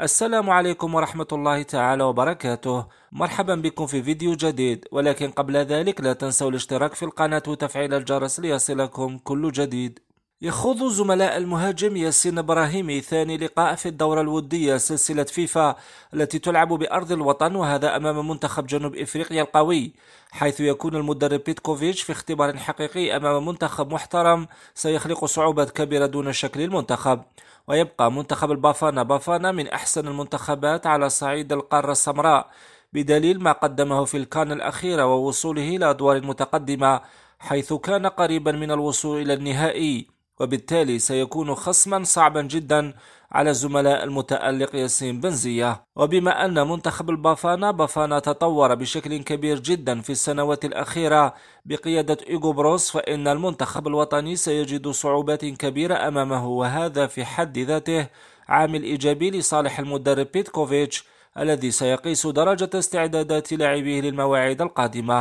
السلام عليكم ورحمة الله تعالى وبركاته مرحبا بكم في فيديو جديد ولكن قبل ذلك لا تنسوا الاشتراك في القناة وتفعيل الجرس ليصلكم كل جديد يخوض زملاء المهاجم ياسين ابراهيمي ثاني لقاء في الدورة الودية سلسلة فيفا التي تلعب بأرض الوطن وهذا أمام منتخب جنوب إفريقيا القوي حيث يكون المدرب بيتكوفيتش في اختبار حقيقي أمام منتخب محترم سيخلق صعوبات كبيرة دون شكل المنتخب ويبقى منتخب البافانا بافانا من أحسن المنتخبات على صعيد القارة السمراء بدليل ما قدمه في الكان الأخيرة ووصوله إلى أدوار متقدمة حيث كان قريبا من الوصول إلى النهائي وبالتالي سيكون خصما صعبا جدا على الزملاء المتألق ياسين بنزية وبما أن منتخب البافانا بافانا تطور بشكل كبير جدا في السنوات الأخيرة بقيادة إيغو بروس فإن المنتخب الوطني سيجد صعوبات كبيرة أمامه وهذا في حد ذاته عامل إيجابي لصالح المدرب بيتكوفيتش الذي سيقيس درجة استعدادات لاعبيه للمواعيد القادمة